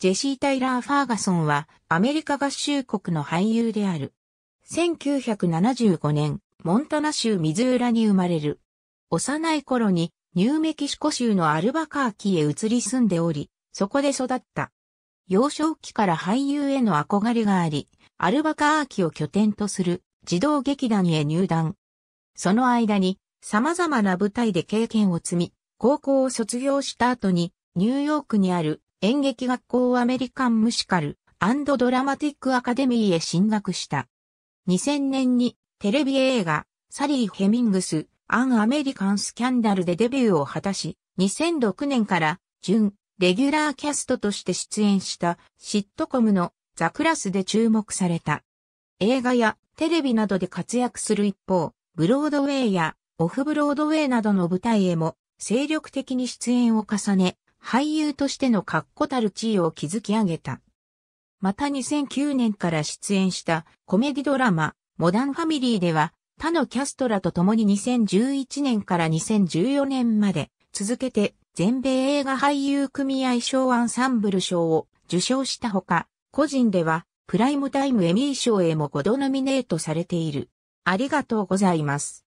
ジェシー・タイラー・ファーガソンはアメリカ合衆国の俳優である。1975年、モンタナ州ミズーラに生まれる。幼い頃にニューメキシコ州のアルバカーキへ移り住んでおり、そこで育った。幼少期から俳優への憧れがあり、アルバカーキを拠点とする児童劇団へ入団。その間に様々な舞台で経験を積み、高校を卒業した後にニューヨークにある演劇学校アメリカンムシカルドラマティックアカデミーへ進学した。2000年にテレビ映画サリー・ヘミングス・アン・アメリカン・スキャンダルでデビューを果たし、2006年から準レギュラーキャストとして出演したシットコムのザ・クラスで注目された。映画やテレビなどで活躍する一方、ブロードウェイやオフブロードウェイなどの舞台へも精力的に出演を重ね、俳優としての確固たる地位を築き上げた。また2009年から出演したコメディドラマ、モダンファミリーでは、他のキャストらと共に2011年から2014年まで続けて全米映画俳優組合賞アンサンブル賞を受賞したほか、個人ではプライムタイムエミー賞へも5度ノミネートされている。ありがとうございます。